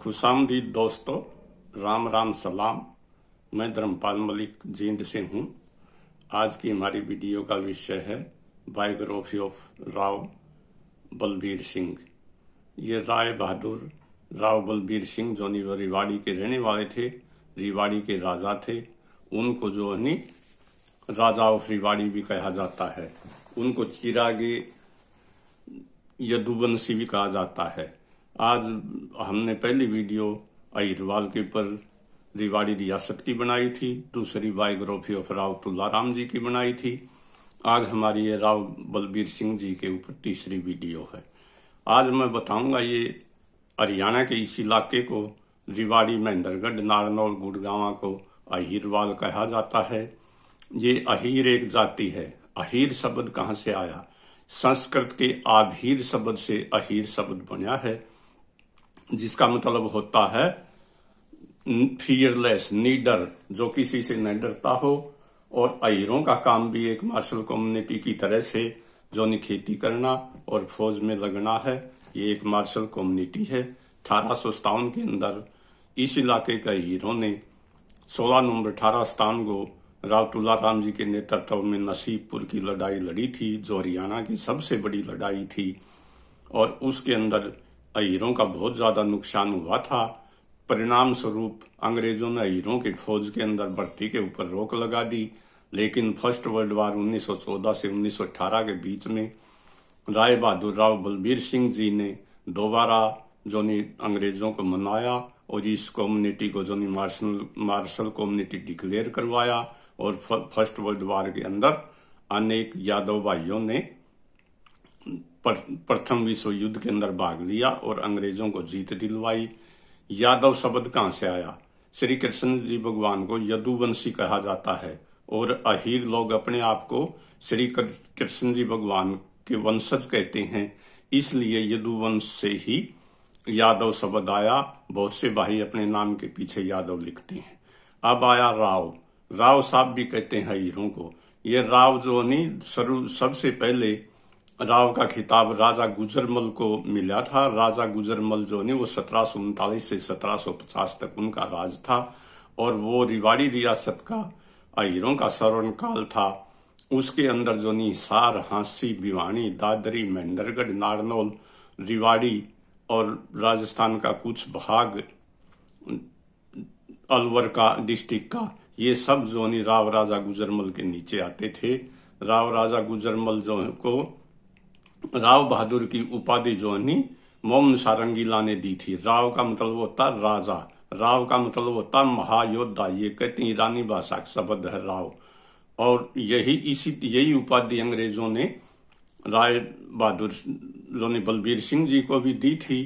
खुशामदी दोस्तों राम राम सलाम मैं धर्मपाल मलिक जींद से हूँ आज की हमारी वीडियो का विषय है बायोग्राफी ऑफ राव बलबीर सिंह ये राय बहादुर राव बलबीर सिंह जो वो रिवाड़ी के रहने वाले थे रिवाड़ी के राजा थे उनको जो है राजा ऑफ रिवाड़ी भी कहा जाता है उनको चिरागे यदुवंशी भी कहा जाता है आज हमने पहली वीडियो अहिरवाल के पर रिवाड़ी रियासत की बनाई थी दूसरी बायोग्राफी ऑफ राव तुलाराम जी की बनाई थी आज हमारी ये राव बलबीर सिंह जी के ऊपर तीसरी वीडियो है आज मैं बताऊंगा ये हरियाणा के इस इलाके को रिवाड़ी महेंद्रगढ़ नारनौल गुड़गावा को अहिरवाल कहा जाता है ये अहीर एक जाति है अहिर शब्द कहाँ से आया संस्कृत के आभीर शब्द से अहिर शब्द बना है जिसका मतलब होता है फियरलेस नीडर जो किसी से न डरता हो और अहिरों का काम भी एक मार्शल कम्युनिटी की तरह से जो ने खेती करना और फौज में लगना है ये एक मार्शल कम्युनिटी है अठारह के अंदर इस इलाके के हीरो ने 16 नवंबर अठारह स्थान को राव राम जी के नेतृत्व में नसीबपुर की लड़ाई लड़ी थी जो हरियाणा की सबसे बड़ी लड़ाई थी और उसके अंदर अहीरों का बहुत ज्यादा नुकसान हुआ था परिणाम स्वरूप अंग्रेजों ने अहीरों की फौज के अंदर भर्ती के ऊपर रोक लगा दी लेकिन फर्स्ट वर्ल्ड वार 1914 से 1918 के बीच में राय बहादुर राव बलबीर सिंह जी ने दोबारा जो अंग्रेजों को मनाया और इस कम्युनिटी को जो मार्शल मार्शल कम्युनिटी डिक्लेयर करवाया और फर्स्ट वर्ल्ड वार के अंदर अनेक यादव भाइयों ने प्रथम विश्व युद्ध के अंदर भाग लिया और अंग्रेजों को जीत दिलवाई यादव शब्द कहां से आया श्री कृष्ण जी भगवान को यदुवंशी कहा जाता है और अहीर लोग अपने आप को श्री कृष्ण जी भगवान के वंशज कहते हैं इसलिए यदुवंश से ही यादव शब्द आया बहुत से भाई अपने नाम के पीछे यादव लिखते हैं अब आया राव राव साहब भी कहते हैं अहीरों को ये राव जो नहीं सबसे पहले राव का खिताब राजा गुजरमल को मिला था राजा गुजरमल जो ने वो सत्रह से सत्रह तक उनका राज था और वो रिवाड़ी रियासत का अहिरों का सरवण काल था उसके अंदर जो नी सार हांसी भिवानी दादरी महेंद्रगढ़ नारनौल रिवाड़ी और राजस्थान का कुछ भाग अलवर का डिस्ट्रिक्ट का ये सब जोनी राव राजा गुजरमल के नीचे आते थे राव राजा गुजरमल जो को राव बहादुर की उपाधि जो नहीं मोम सारंगीला ने दी थी राव का मतलब होता राजा राव का मतलब होता महायोद्धा ये कहते ईरानी भाषा का शब्द है राव और यही इसी यही उपाधि अंग्रेजों ने राय बहादुर जो ने बलबीर सिंह जी को भी दी थी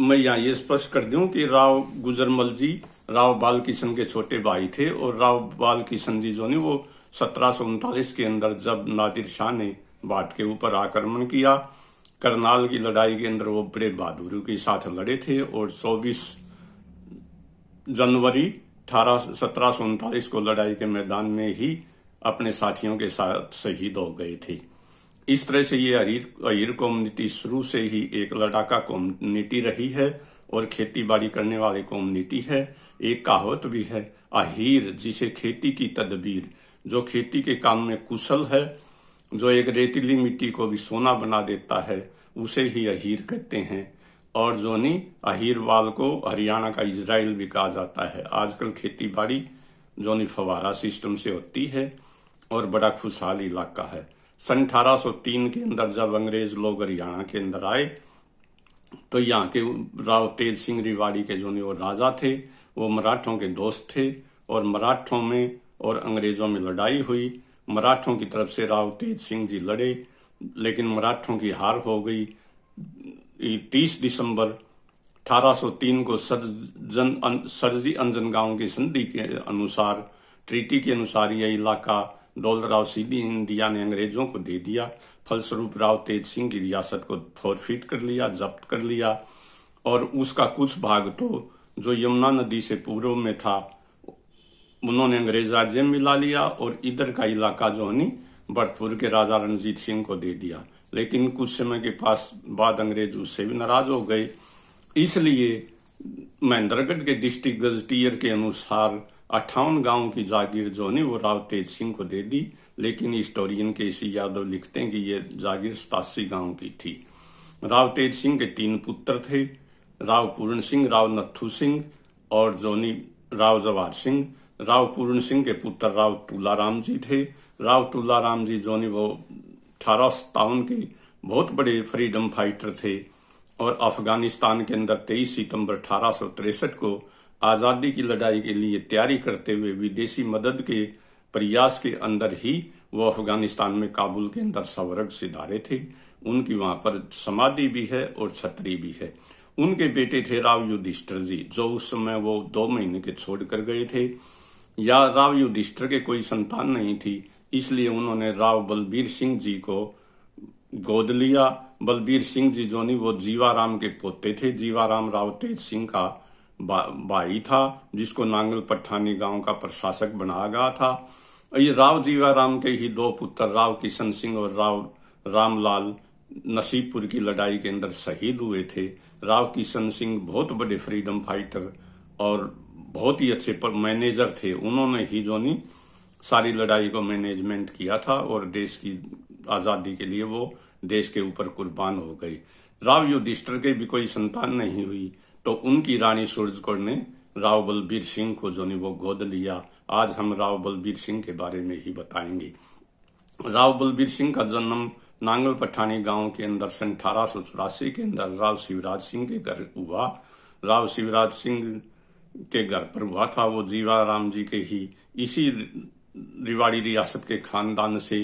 मैं यहाँ ये स्पष्ट कर दूं कि राव गुजरमल जी राव बाल किशन के छोटे भाई थे और राव बाल किशन जी जो ने वो सत्रह के अंदर जब नादिर शाह ने बात के ऊपर आक्रमण किया करनाल की लड़ाई के अंदर वो बड़े बहादुरी के साथ लड़े थे और 24 जनवरी अठारह सत्रह को लड़ाई के मैदान में ही अपने साथियों के साथ शहीद हो गए थे इस तरह से ये अहिर अहीर कम्युनिटी शुरू से ही एक लड़ाका कम्युनिटी रही है और खेती बाड़ी करने वाली कम्युनिटी है एक कहावत भी है अहिर जिसे खेती की तदबीर जो खेती के काम में कुशल है जो एक रेतीली मिट्टी को भी सोना बना देता है उसे ही अहीर कहते हैं और जोनी अहीरवाल को हरियाणा का इजराइल भी कहा जाता है आजकल खेती बाड़ी जोनी फवारा सिस्टम से होती है और बड़ा खुशहाल इलाका है सन 1803 के अंदर जब अंग्रेज लोग हरियाणा के अंदर आए तो यहाँ के राव तेज सिंह रिवाड़ी के जोनी वो राजा थे वो मराठों के दोस्त थे और मराठों में और अंग्रेजों में लड़ाई हुई मराठों की तरफ से राव तेज सिंह जी लड़े लेकिन मराठों की हार हो गई 30 दिसंबर 1803 को सरजन अं, सरजी अंजन गांव की संधि के अनुसार ट्रीटी के अनुसार यह इलाका दौलराव सीधी इंडिया ने अंग्रेजों को दे दिया फलस्वरूप राव तेज सिंह की रियासत को फोरफीट कर लिया जब्त कर लिया और उसका कुछ भाग तो जो यमुना नदी से पूर्व में था उन्होंने अंग्रेज राज्य में मिला लिया और इधर का इलाका जो है भरतपुर के राजा रणजीत सिंह को दे दिया लेकिन कुछ समय के पास बाद अंग्रेज उससे भी नाराज हो गए इसलिए महेंद्रगढ़ के डिस्ट्रिक्ट गजटियर के अनुसार अट्ठावन गांव की जागीर जो है वो राव तेज सिंह को दे दी लेकिन हिस्टोरियन के सी यादव लिखते हैं कि ये जागीर सतासी गांव की थी राव तेज सिंह के तीन पुत्र थे राव पूर्ण सिंह राव नथू सिंह और जोनी राव जवाहर सिंह राव पूर्ण सिंह के पुत्र राव तुलाराम जी थे राव तुलाराम जी जो वो अठारह सत्तावन के बहुत बड़े फ्रीडम फाइटर थे और अफगानिस्तान के अंदर 23 सितंबर अठारह को आज़ादी की लड़ाई के लिए तैयारी करते हुए विदेशी मदद के प्रयास के अंदर ही वो अफगानिस्तान में काबुल के अंदर सवर्ग सिदारे थे उनकी वहां पर समाधि भी है और छतरी भी है उनके बेटे थे राव युधिष्ठर जी जो उस समय वो दो महीने के छोड़ कर गए थे या राव युधिष्ठर के कोई संतान नहीं थी इसलिए उन्होंने राव बलबीर सिंह जी को गोद लिया बलबीर सिंह जी जो नहीं वो जीवाराम के पोते थे जीवाराम राव तेज सिंह का बा, भाई था जिसको नांगल पठानी गांव का प्रशासक बनाया गया था ये राव जीवाराम के ही दो पुत्र राव किशन सिंह और राव रामलाल नसीबपुर की लड़ाई के अंदर शहीद हुए थे राव किशन सिंह बहुत बड़े फ्रीडम फाइटर और बहुत ही अच्छे मैनेजर थे उन्होंने ही जोनी सारी लड़ाई को मैनेजमेंट किया था और देश की आज़ादी के लिए वो देश के ऊपर कुर्बान हो गई राव युधिष्ठर के भी कोई संतान नहीं हुई तो उनकी रानी कौर ने राव बलबीर सिंह को जो वो गोद लिया आज हम राव बलबीर सिंह के बारे में ही बताएंगे राव बलबीर सिंह का जन्म नांगल पठानी गांव के अंदर सन अठारह के अंदर राव शिवराज सिंह के घर हुआ राव शिवराज सिंह के घर पर हुआ था वो जीवा राम जी के ही इसी रिवाड़ी रियासत के खानदान से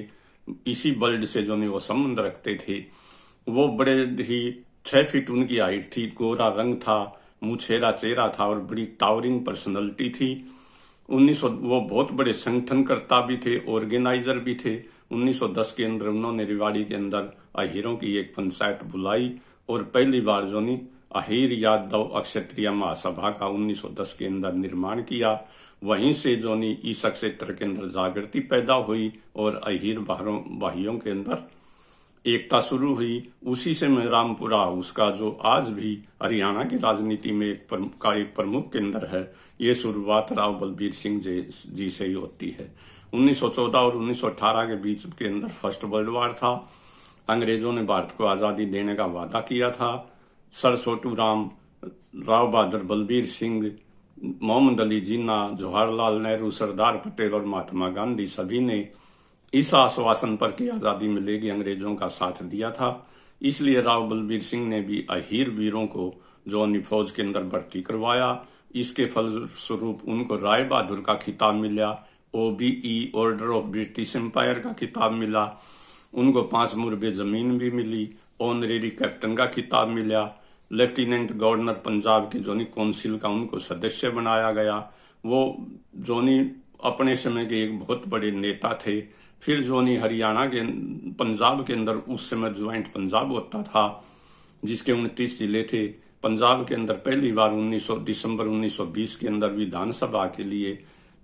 इसी बल्ड से जो वो संबंध रखते थे वो बड़े ही छह फीट उनकी हाइट थी गोरा रंग था मुछेरा चेहरा था और बड़ी टावरिंग पर्सनैलिटी थी 1900 वो बहुत बड़े संगठनकर्ता भी थे ऑर्गेनाइजर भी थे 1910 के अंदर उन्होंने रिवाड़ी के अंदर अहिरों की एक पंचायत बुलाई और पहली बार जोनी अहीर यादव अक्षत्रिय महासभा का 1910 के अंदर निर्माण किया वहीं से जोनी ईसक क्षेत्र के अंदर जागृति पैदा हुई और अहीर भाइयों के अंदर एकता शुरू हुई उसी से रामपुरा हाउस का जो आज भी हरियाणा की राजनीति में एक प्रमुख का एक प्रमुख केंद्र है ये शुरुआत राव बलबीर सिंह जी से ही होती है 1914 और 1918 के बीच के अंदर फर्स्ट वर्ल्ड वार था अंग्रेजों ने भारत को आज़ादी देने का वादा किया था सर सोटू राम राव बहादुर बलबीर सिंह मोहम्मद अली जिन्ना जवाहरलाल नेहरू सरदार पटेल और महात्मा गांधी सभी ने इस आश्वासन पर कि आजादी मिलेगी अंग्रेजों का साथ दिया था इसलिए राव बलबीर सिंह ने भी अहीर वीरों को जो अन्य फौज के अंदर भर्ती करवाया इसके फलस्वरूप उनको राय बहादुर का खिताब मिला O B E order of British Empire का खिताब मिला उनको पांच मुरबे जमीन भी मिली ऑनरेरी कैप्टन का खिताब मिला लेफ्टिनेंट गवर्नर पंजाब के जोनी काउंसिल का उनको सदस्य बनाया गया वो जोनी अपने समय के एक बहुत बड़े नेता थे फिर जोनी हरियाणा के पंजाब के अंदर उस समय ज्वाइंट पंजाब होता था जिसके उनतीस जिले थे पंजाब के अंदर पहली बार 1900 दिसंबर 1920 के अंदर विधानसभा के लिए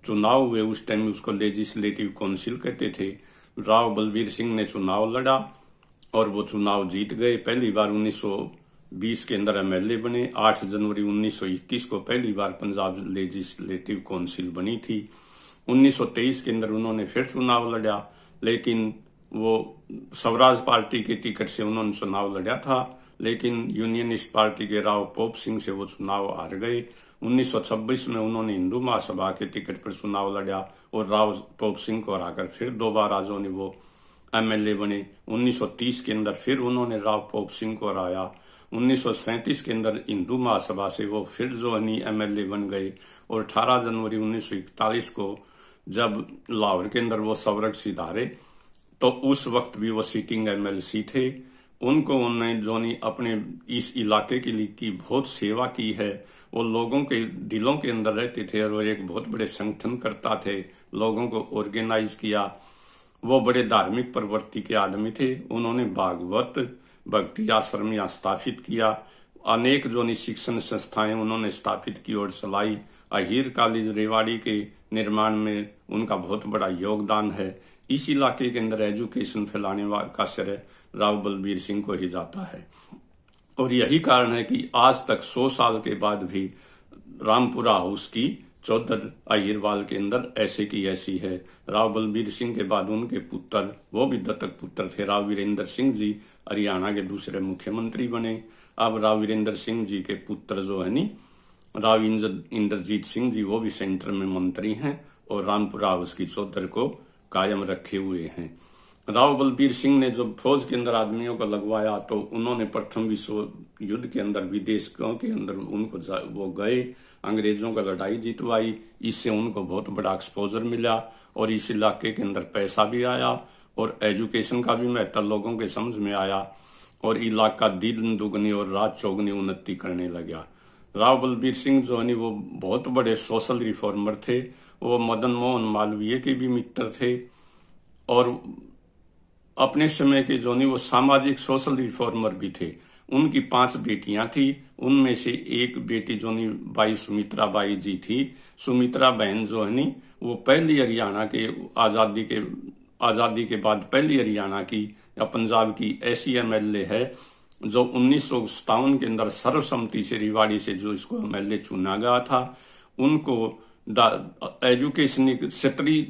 चुनाव हुए उस टाइम उसको लेजिस्लेटिव काउंसिल कहते थे राव बलबीर सिंह ने चुनाव लड़ा और वो चुनाव जीत गए पहली बार उन्नीस बीस के अंदर एमएलए बने आठ जनवरी 1921 को पहली बार पंजाब लेजिस्लेटिव काउंसिल बनी थी 1923 के अंदर उन्होंने फिर चुनाव लड़ा लेकिन वो स्वराज पार्टी के टिकट से उन्होंने चुनाव लड़ा था लेकिन यूनियनिस्ट पार्टी के राव पोप सिंह से वो चुनाव हार गए 1926 में उन्होंने हिंदू महासभा के टिकट पर चुनाव लड़ा और राव पोप सिंह को हराकर फिर दो बार आज ने वो एमएलए बने 1930 के अंदर फिर उन्होंने राव पोप सिंह को हराया 1937 के अंदर हिंदू महासभा से वो फिर जोहनी एमएलए बन गए और 18 जनवरी 1941 को जब लाहौर के अंदर वो सवरक सिधारे तो उस वक्त भी वो सीटिंग एमएलसी थे उनको उन्होंने जोनी अपने इस इलाके के लिए की बहुत सेवा की है वो लोगों के दिलों के अंदर रहते थे और वो एक बहुत बड़े संगठन करता थे लोगों को ऑर्गेनाइज किया वो बड़े धार्मिक प्रवृत्ति के आदमी थे उन्होंने भागवत भक्ति आश्रम यहाँ स्थापित किया अनेक जो शिक्षण संस्थाएं उन्होंने स्थापित की और चलाई अहिर कॉलेज रेवाड़ी के निर्माण में उनका बहुत बड़ा योगदान है इस इलाके के अंदर एजुकेशन फैलाने का श्रेय राव बलबीर सिंह को ही जाता है और यही कारण है कि आज तक 100 साल के बाद भी रामपुरा हाउस की चौधर आयरवाल के अंदर ऐसे की ऐसी है राव बलबीर सिंह के बाद उनके पुत्र वो भी दत्तक पुत्र थे राव वीरेंद्र सिंह जी हरियाणा के दूसरे मुख्यमंत्री बने अब राव वीरेंद्र सिंह जी के पुत्र जो है नी राव इंद्रजीत सिंह जी वो भी सेंटर में मंत्री हैं और रामपुरा उसकी चौधर को कायम रखे हुए हैं राव बलबीर सिंह ने जब फौज के अंदर आदमियों को लगवाया तो उन्होंने प्रथम विश्व युद्ध के अंदर विदेशों के अंदर उनको वो गए अंग्रेजों का लड़ाई जीतवाई इससे उनको बहुत बड़ा एक्सपोजर मिला और इस इलाके के अंदर पैसा भी आया और एजुकेशन का भी महत्व लोगों के समझ में आया और इलाका दिन दुगनी और रात चौगनी उन्नति करने लगा राव बलबीर सिंह जो है वो बहुत बड़े सोशल रिफॉर्मर थे वो मदन मोहन मालवीय के भी मित्र थे और अपने समय के जो वो सामाजिक सोशल रिफॉर्मर भी थे उनकी पांच बेटियां थी उनमें से एक बेटी जो बाई सुमित्रा बाई जी थी सुमित्रा बहन जो है नी वो पहली हरियाणा के आज़ादी के आज़ादी के बाद पहली हरियाणा की या पंजाब की ऐसी एमएलए है जो उन्नीस के अंदर सर्वसम्मति से रिवाड़ी से जो इसको एमएलए चुना गया था उनको एजुकेशन क्षेत्रीय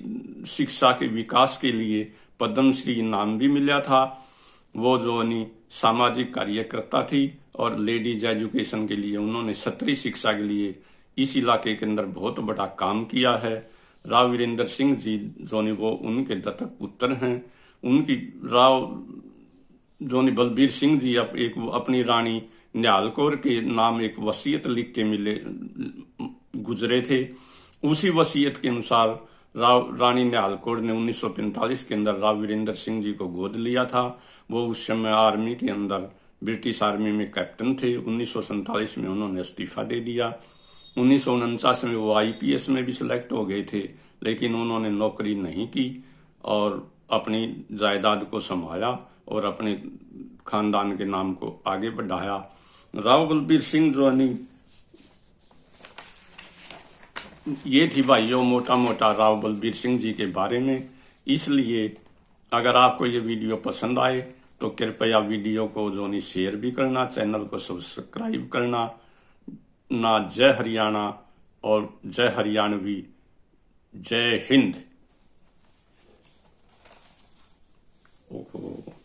शिक्षा के विकास के लिए पद्मश्री इनाम भी मिला था वो जो सामाजिक कार्यकर्ता थी और लेडीज एजुकेशन के लिए उन्होंने सत्री शिक्षा के लिए इस इलाके के अंदर बहुत बड़ा काम किया है राव वीरेंद्र सिंह जी जो वो उनके दत्तक पुत्र हैं उनकी राव जो बलबीर सिंह जी अप, एक अपनी रानी निहाल कौर के नाम एक वसीयत लिख के मिले गुजरे थे उसी वसीयत के अनुसार राव रानी निहालकोट ने 1945 के अंदर राव वीरेंद्र सिंह जी को गोद लिया था वो उस समय आर्मी के अंदर ब्रिटिश आर्मी में कैप्टन थे उन्नीस में उन्होंने इस्तीफा दे दिया उन्नीस में वो आईपीएस में भी सिलेक्ट हो गए थे लेकिन उन्होंने नौकरी नहीं की और अपनी जायदाद को संभाला और अपने खानदान के नाम को आगे बढ़ाया राव बलबीर सिंह जो यानी ये थी भाइयों मोटा मोटा राव बलबीर सिंह जी के बारे में इसलिए अगर आपको ये वीडियो पसंद आए तो कृपया वीडियो को नहीं शेयर भी करना चैनल को सब्सक्राइब करना ना जय हरियाणा और जय हरियाणवी जय हिंद ओहो